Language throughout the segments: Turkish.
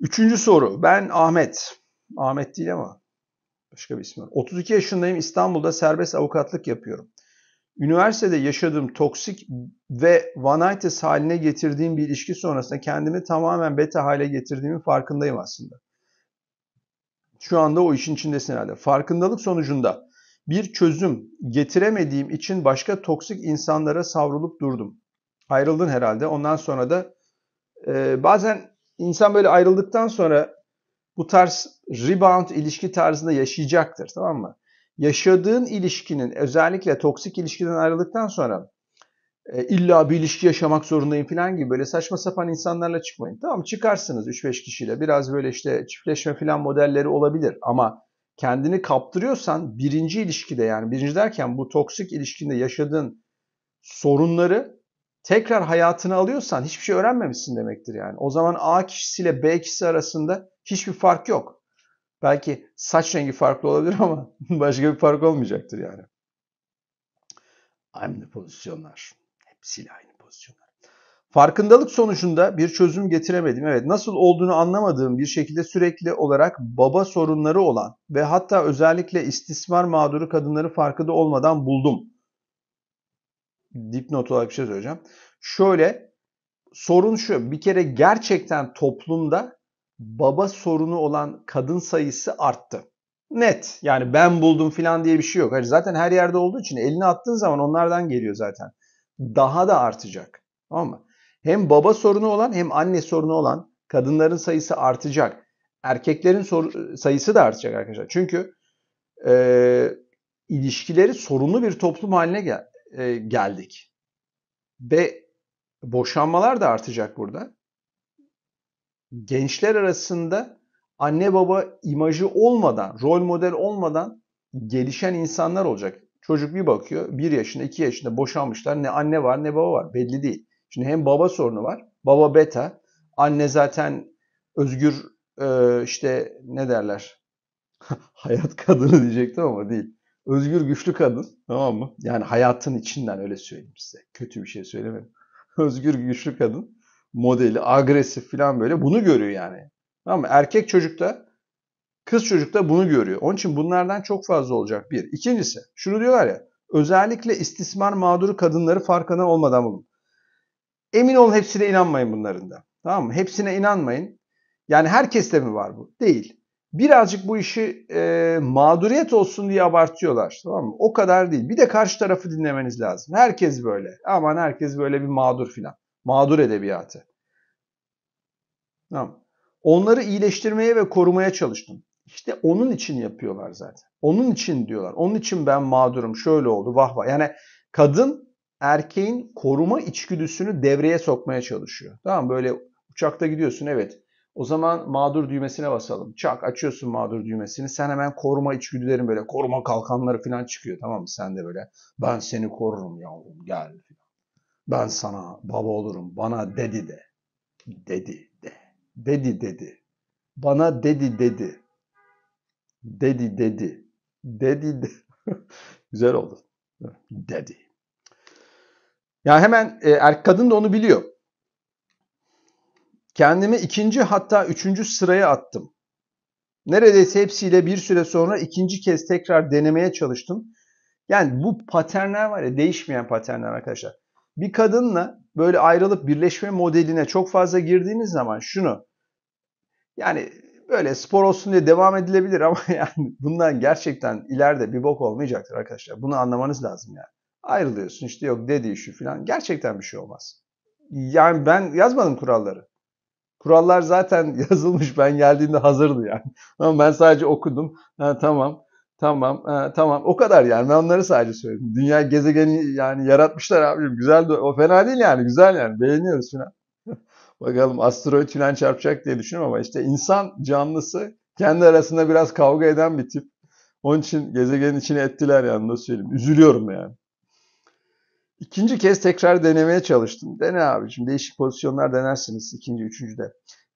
Üçüncü soru. Ben Ahmet. Ahmet değil ama başka bir isim var. 32 yaşındayım. İstanbul'da serbest avukatlık yapıyorum. Üniversitede yaşadığım toksik ve vanitis haline getirdiğim bir ilişki sonrasında kendimi tamamen beta hale getirdiğimin farkındayım aslında. Şu anda o işin içindesin herhalde. Farkındalık sonucunda bir çözüm getiremediğim için başka toksik insanlara savrulup durdum. Ayrıldın herhalde. Ondan sonra da e, bazen insan böyle ayrıldıktan sonra bu tarz rebound ilişki tarzında yaşayacaktır tamam mı? Yaşadığın ilişkinin özellikle toksik ilişkiden ayrıldıktan sonra e, illa bir ilişki yaşamak zorundayım falan gibi böyle saçma sapan insanlarla çıkmayın. Tamam çıkarsınız 3-5 kişiyle biraz böyle işte çiftleşme falan modelleri olabilir ama kendini kaptırıyorsan birinci ilişkide yani birinci derken bu toksik ilişkinde yaşadığın sorunları tekrar hayatını alıyorsan hiçbir şey öğrenmemişsin demektir yani. O zaman A kişisiyle B kişisi arasında hiçbir fark yok. Belki saç rengi farklı olabilir ama başka bir fark olmayacaktır yani. Aynı pozisyonlar. Hepsiyle aynı pozisyonlar. Farkındalık sonucunda bir çözüm getiremedim. Evet nasıl olduğunu anlamadığım bir şekilde sürekli olarak baba sorunları olan ve hatta özellikle istismar mağduru kadınları farkında olmadan buldum dipnot olarak bir şey söyleyeceğim. Şöyle sorun şu. Bir kere gerçekten toplumda baba sorunu olan kadın sayısı arttı. Net. Yani ben buldum falan diye bir şey yok. Zaten her yerde olduğu için elini attığın zaman onlardan geliyor zaten. Daha da artacak. Tamam mı? Hem baba sorunu olan hem anne sorunu olan kadınların sayısı artacak. Erkeklerin sayısı da artacak arkadaşlar. Çünkü e, ilişkileri sorunlu bir toplum haline gel e, geldik. Ve boşanmalar da artacak burada. Gençler arasında anne baba imajı olmadan, rol model olmadan gelişen insanlar olacak. Çocuk bir bakıyor bir yaşında iki yaşında boşanmışlar ne anne var ne baba var belli değil. Şimdi hem baba sorunu var baba beta anne zaten özgür e, işte ne derler hayat kadını diyecektim ama değil. Özgür güçlü kadın tamam mı? Yani hayatın içinden öyle söyleyeyim size. Kötü bir şey söylemedim. Özgür güçlü kadın modeli agresif falan böyle bunu görüyor yani. Tamam mı? Erkek çocukta kız çocukta bunu görüyor. Onun için bunlardan çok fazla olacak bir. İkincisi şunu diyorlar ya özellikle istismar mağduru kadınları farkına olmadan bulun. Emin olun hepsine inanmayın bunların da. Tamam mı? Hepsine inanmayın. Yani herkeste mi var bu? Değil birazcık bu işi e, mağduriyet olsun diye abartıyorlar. Tamam mı? O kadar değil. Bir de karşı tarafı dinlemeniz lazım. Herkes böyle. Aman herkes böyle bir mağdur filan. Mağdur edebiyatı. Tamam. Onları iyileştirmeye ve korumaya çalıştım. İşte onun için yapıyorlar zaten. Onun için diyorlar. Onun için ben mağdurum. Şöyle oldu. Vah vah. Yani kadın erkeğin koruma içgüdüsünü devreye sokmaya çalışıyor. Tamam böyle uçakta gidiyorsun evet o zaman mağdur düğmesine basalım. Çak açıyorsun mağdur düğmesini. Sen hemen koruma içgüdülerin böyle koruma kalkanları falan çıkıyor tamam mı? Sen de böyle ben seni korurum yavrum gel. Ben sana baba olurum. Bana dedi de. Dedi de. Dedi dedi. Bana dedi dedi. Dedi dedi. Dedi de. Güzel oldu. Dedi. Yani hemen e, er, kadın da onu biliyor. Kendimi ikinci hatta üçüncü sıraya attım. Neredeyse hepsiyle bir süre sonra ikinci kez tekrar denemeye çalıştım. Yani bu paternler var ya değişmeyen paternler arkadaşlar. Bir kadınla böyle ayrılıp birleşme modeline çok fazla girdiğiniz zaman şunu yani böyle spor olsun diye devam edilebilir ama yani bundan gerçekten ileride bir bok olmayacaktır arkadaşlar. Bunu anlamanız lazım yani. Ayrılıyorsun işte yok dediği şu falan. Gerçekten bir şey olmaz. Yani ben yazmadım kuralları. Kurallar zaten yazılmış. Ben geldiğinde hazırdı yani. Ama ben sadece okudum. Ha, tamam. Tamam. Ha, tamam. O kadar yani. Ben onları sadece söyledim. Dünya gezegeni yani yaratmışlar abicim. Güzel de o fena değil yani. Güzel yani. Beğeniyoruz falan. Bakalım asteroid falan çarpacak diye düşünüyorum ama işte insan canlısı kendi arasında biraz kavga eden bir tip. Onun için gezegenin içine ettiler yani nasıl söyleyeyim. Üzülüyorum yani. İkinci kez tekrar denemeye çalıştım. Dene abicim değişik pozisyonlar denersiniz ikinci, üçüncüde.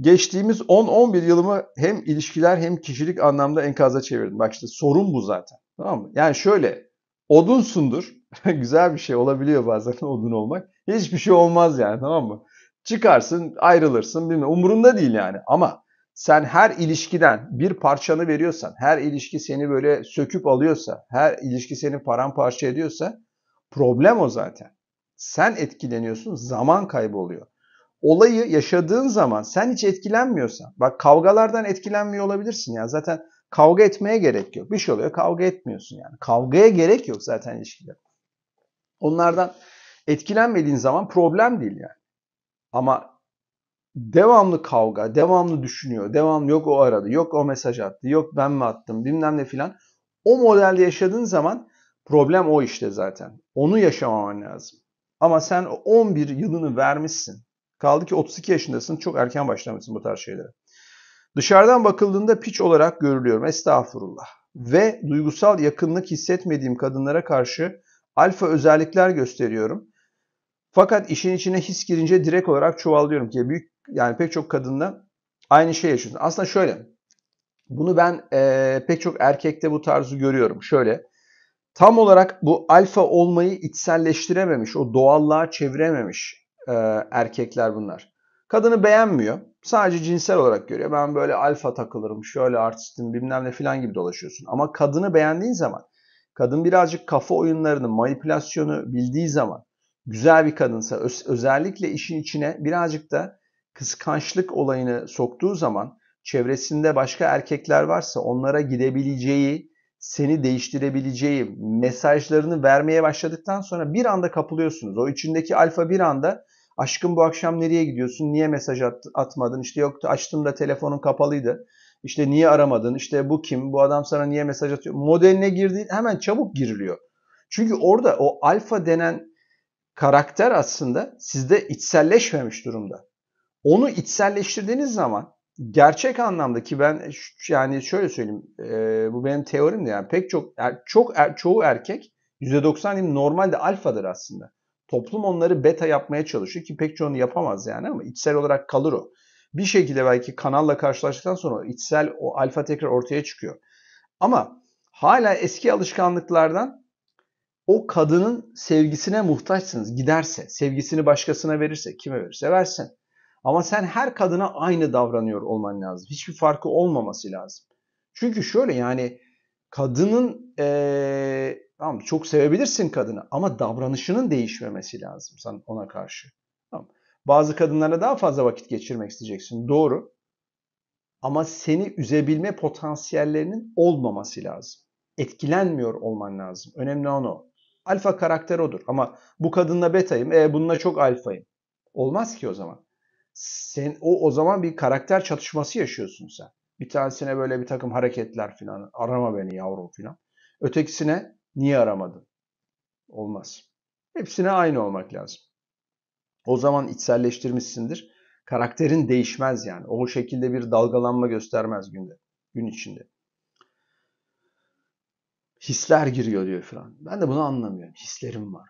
Geçtiğimiz 10-11 yılımı hem ilişkiler hem kişilik anlamda enkaza çevirdim. Bak işte sorun bu zaten. Tamam mı? Yani şöyle odunsundur. Güzel bir şey olabiliyor bazen odun olmak. Hiçbir şey olmaz yani tamam mı? Çıkarsın ayrılırsın bilmem umurunda değil yani ama sen her ilişkiden bir parçanı veriyorsan, her ilişki seni böyle söküp alıyorsa, her ilişki seni paramparça ediyorsa Problem o zaten. Sen etkileniyorsun, zaman kaybı oluyor. Olayı yaşadığın zaman sen hiç etkilenmiyorsan, bak kavgalardan etkilenmiyor olabilirsin ya. Zaten kavga etmeye gerek yok. Bir şey oluyor, kavga etmiyorsun yani. Kavgaya gerek yok zaten ilişkiler. Onlardan etkilenmediğin zaman problem değil yani. Ama devamlı kavga, devamlı düşünüyor, devamlı yok o aradı, yok o mesaj attı, yok ben mi attım bilmem ne filan. O modelde yaşadığın zaman Problem o işte zaten. Onu yaşamaman lazım. Ama sen 11 yılını vermişsin. Kaldı ki 32 yaşındasın. Çok erken başlamışsın bu tarz şeylere. Dışarıdan bakıldığında piç olarak görülüyorum. Estağfurullah. Ve duygusal yakınlık hissetmediğim kadınlara karşı alfa özellikler gösteriyorum. Fakat işin içine his girince direkt olarak çuvallıyorum ki büyük yani pek çok kadında aynı şey yaşıyorsun. Aslında şöyle bunu ben e, pek çok erkekte bu tarzı görüyorum. Şöyle tam olarak bu alfa olmayı içselleştirememiş, o doğallığa çevirememiş e, erkekler bunlar. Kadını beğenmiyor. Sadece cinsel olarak görüyor. Ben böyle alfa takılırım, şöyle artistim bilmem ne filan gibi dolaşıyorsun. Ama kadını beğendiğin zaman, kadın birazcık kafa oyunlarını, manipülasyonu bildiği zaman, güzel bir kadınsa öz, özellikle işin içine birazcık da kıskançlık olayını soktuğu zaman çevresinde başka erkekler varsa onlara gidebileceği seni değiştirebileceği mesajlarını vermeye başladıktan sonra bir anda kapılıyorsunuz. O içindeki alfa bir anda aşkım bu akşam nereye gidiyorsun? Niye mesaj at- atmadın? İşte yoktu açtım da telefonun kapalıydı. İşte niye aramadın? İşte bu kim? Bu adam sana niye mesaj atıyor? Modeline girdiğin hemen çabuk giriliyor. Çünkü orada o alfa denen karakter aslında sizde içselleşmemiş durumda. Onu içselleştirdiğiniz zaman gerçek anlamda ki ben yani şöyle söyleyeyim e, bu benim teorim de yani pek çok er, çok er, çoğu erkek %90 diyeyim normalde alfadır aslında. Toplum onları beta yapmaya çalışıyor ki pek çoğunu yapamaz yani ama içsel olarak kalır o. Bir şekilde belki kanalla karşılaştıktan sonra içsel o alfa tekrar ortaya çıkıyor. Ama hala eski alışkanlıklardan o kadının sevgisine muhtaçsınız giderse, sevgisini başkasına verirse, kime verirse versin. Ama sen her kadına aynı davranıyor olman lazım. Hiçbir farkı olmaması lazım. Çünkü şöyle yani kadının ee, tamam çok sevebilirsin kadını ama davranışının değişmemesi lazım sen ona karşı. Tamam. Bazı kadınlara daha fazla vakit geçirmek isteyeceksin. Doğru. Ama seni üzebilme potansiyellerinin olmaması lazım. Etkilenmiyor olman lazım. Önemli olan o. Alfa karakter odur ama bu kadınla betayım, e bununla çok alfayım. Olmaz ki o zaman sen o o zaman bir karakter çatışması yaşıyorsun sen. Bir tanesine böyle bir takım hareketler filan. Arama beni yavrum filan. Ötekisine niye aramadın? Olmaz. Hepsine aynı olmak lazım. O zaman içselleştirmişsindir. Karakterin değişmez yani. O şekilde bir dalgalanma göstermez günde, gün içinde. Hisler giriyor diyor falan. Ben de bunu anlamıyorum. Hislerim var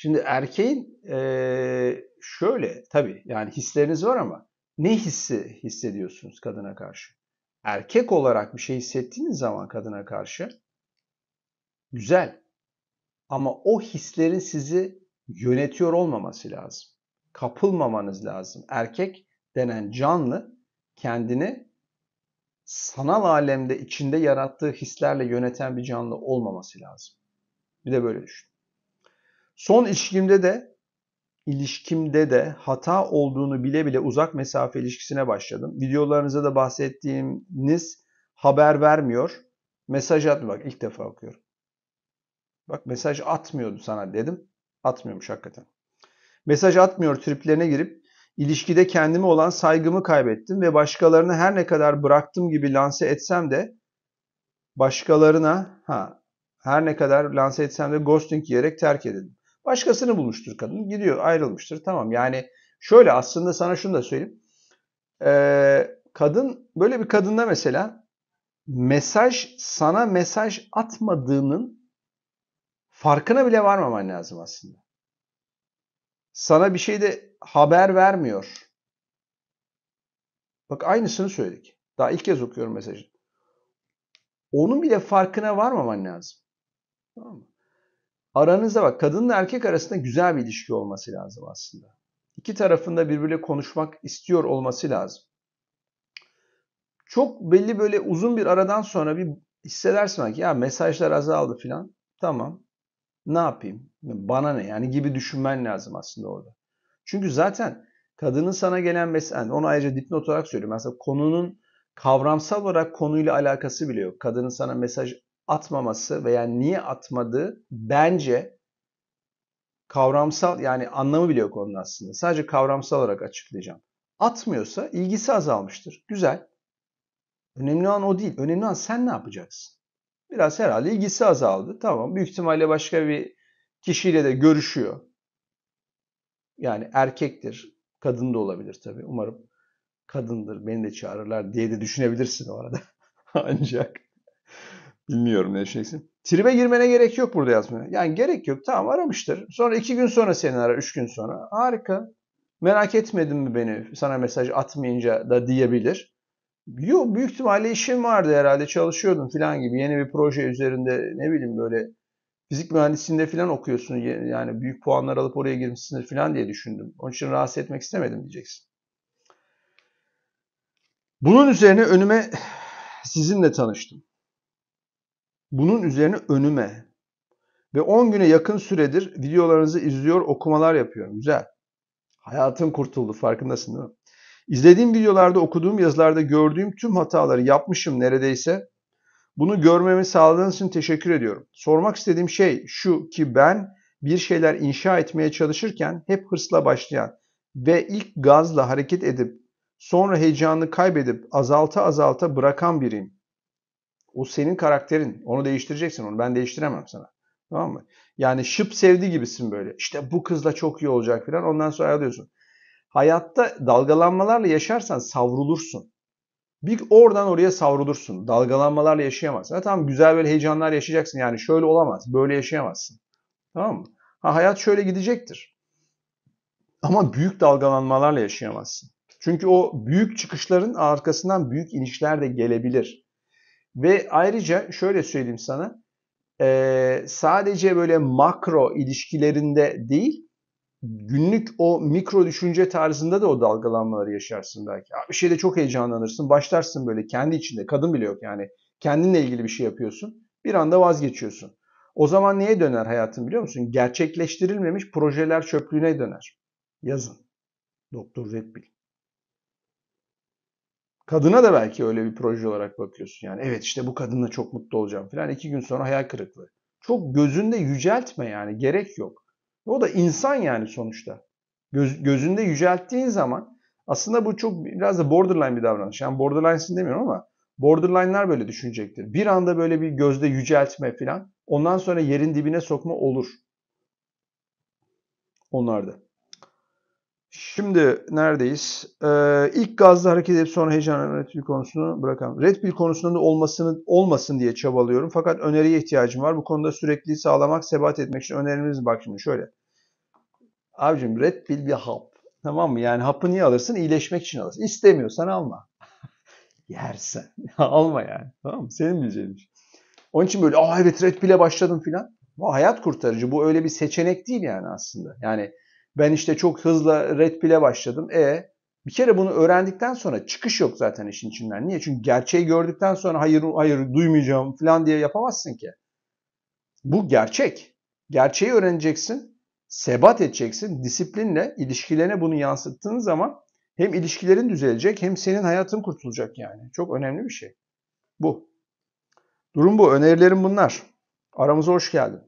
Şimdi erkeğin ee, şöyle tabii yani hisleriniz var ama ne hissi hissediyorsunuz kadına karşı? Erkek olarak bir şey hissettiğiniz zaman kadına karşı güzel. Ama o hislerin sizi yönetiyor olmaması lazım. Kapılmamanız lazım. Erkek denen canlı kendini sanal alemde içinde yarattığı hislerle yöneten bir canlı olmaması lazım. Bir de böyle düşün. Son ilişkimde de ilişkimde de hata olduğunu bile bile uzak mesafe ilişkisine başladım. Videolarınıza da bahsettiğiniz haber vermiyor. Mesaj atmıyor. Bak ilk defa okuyorum. Bak mesaj atmıyordu sana dedim. Atmıyormuş hakikaten. Mesaj atmıyor triplerine girip ilişkide kendime olan saygımı kaybettim ve başkalarını her ne kadar bıraktım gibi lanse etsem de başkalarına ha her ne kadar lanse etsem de ghosting yiyerek terk edildim. Başkasını bulmuştur kadın. Gidiyor ayrılmıştır. Tamam yani şöyle aslında sana şunu da söyleyeyim. Ee, kadın böyle bir kadında mesela mesaj sana mesaj atmadığının farkına bile varmaman lazım aslında. Sana bir şey de haber vermiyor. Bak aynısını söyledik. Daha ilk kez okuyorum mesajı. Onun bile farkına varmaman lazım. Tamam mı? aranızda bak kadınla erkek arasında güzel bir ilişki olması lazım aslında. İki tarafında birbiriyle konuşmak istiyor olması lazım. Çok belli böyle uzun bir aradan sonra bir hissedersin ki ya mesajlar azaldı filan. Tamam ne yapayım bana ne yani gibi düşünmen lazım aslında orada. Çünkü zaten kadının sana gelen mesaj, yani onu ayrıca dipnot olarak söylüyorum. Mesela konunun kavramsal olarak konuyla alakası bile yok. Kadının sana mesaj atmaması veya niye atmadığı bence kavramsal yani anlamı bile yok onun aslında. Sadece kavramsal olarak açıklayacağım. Atmıyorsa ilgisi azalmıştır. Güzel. Önemli olan o değil. Önemli olan sen ne yapacaksın? Biraz herhalde ilgisi azaldı. Tamam. Büyük ihtimalle başka bir kişiyle de görüşüyor. Yani erkektir. Kadın da olabilir tabii. Umarım kadındır. Beni de çağırırlar diye de düşünebilirsin o arada. Ancak Bilmiyorum ne diyeceksin. Tribe girmene gerek yok burada yazmaya. Yani gerek yok. Tamam aramıştır. Sonra iki gün sonra seni arar. Üç gün sonra. Harika. Merak etmedin mi beni sana mesaj atmayınca da diyebilir. Yok büyük ihtimalle işim vardı herhalde çalışıyordum falan gibi yeni bir proje üzerinde ne bileyim böyle fizik mühendisliğinde falan okuyorsun yani büyük puanlar alıp oraya girmişsindir falan diye düşündüm. Onun için rahatsız etmek istemedim diyeceksin. Bunun üzerine önüme sizinle tanıştım. Bunun üzerine önüme ve 10 güne yakın süredir videolarınızı izliyor, okumalar yapıyorum. Güzel. Hayatım kurtuldu farkındasın değil mi? İzlediğim videolarda, okuduğum yazılarda gördüğüm tüm hataları yapmışım neredeyse. Bunu görmemi sağladığınız için teşekkür ediyorum. Sormak istediğim şey şu ki ben bir şeyler inşa etmeye çalışırken hep hırsla başlayan ve ilk gazla hareket edip sonra heyecanını kaybedip azalta azalta bırakan biriyim. O senin karakterin. Onu değiştireceksin. Onu ben değiştiremem sana. Tamam mı? Yani şıp sevdi gibisin böyle. İşte bu kızla çok iyi olacak falan. Ondan sonra ayrılıyorsun. Hayatta dalgalanmalarla yaşarsan savrulursun. Bir oradan oraya savrulursun. Dalgalanmalarla yaşayamazsın. Ha, tamam güzel böyle heyecanlar yaşayacaksın. Yani şöyle olamaz. Böyle yaşayamazsın. Tamam mı? Ha, hayat şöyle gidecektir. Ama büyük dalgalanmalarla yaşayamazsın. Çünkü o büyük çıkışların arkasından büyük inişler de gelebilir. Ve ayrıca şöyle söyleyeyim sana e, sadece böyle makro ilişkilerinde değil günlük o mikro düşünce tarzında da o dalgalanmaları yaşarsın belki. Bir şeyde çok heyecanlanırsın. Başlarsın böyle kendi içinde. Kadın bile yok yani. Kendinle ilgili bir şey yapıyorsun. Bir anda vazgeçiyorsun. O zaman neye döner hayatın biliyor musun? Gerçekleştirilmemiş projeler çöplüğüne döner. Yazın. Doktor Redbill. Kadına da belki öyle bir proje olarak bakıyorsun. Yani evet işte bu kadınla çok mutlu olacağım falan. iki gün sonra hayal kırıklığı. Çok gözünde yüceltme yani gerek yok. O da insan yani sonuçta. Göz, gözünde yücelttiğin zaman aslında bu çok biraz da borderline bir davranış. Yani borderline'sin demiyorum ama borderline'lar böyle düşünecektir. Bir anda böyle bir gözde yüceltme falan ondan sonra yerin dibine sokma olur. Onlarda. Şimdi neredeyiz? Ee, ilk gazla hareket edip sonra heyecanla Red Pill konusunu bırakalım. Red Pill konusunda da olmasını, olmasın diye çabalıyorum. Fakat öneriye ihtiyacım var. Bu konuda sürekli sağlamak, sebat etmek için önerimiz bak şimdi şöyle. Abicim Red Pill bir hap. Tamam mı? Yani hapı niye alırsın? İyileşmek için alırsın. İstemiyorsan alma. Yersen. alma yani. Tamam mı? Senin bileceğin iş. Şey. Onun için böyle aa evet Red Pill'e başladım filan. Bu Hayat kurtarıcı. Bu öyle bir seçenek değil yani aslında. Yani ben işte çok hızlı red pill'e başladım. E bir kere bunu öğrendikten sonra çıkış yok zaten işin içinden. Niye? Çünkü gerçeği gördükten sonra hayır hayır duymayacağım falan diye yapamazsın ki. Bu gerçek. Gerçeği öğreneceksin, sebat edeceksin, disiplinle ilişkilerine bunu yansıttığın zaman hem ilişkilerin düzelecek hem senin hayatın kurtulacak yani. Çok önemli bir şey. Bu. Durum bu. Önerilerim bunlar. Aramıza hoş geldin.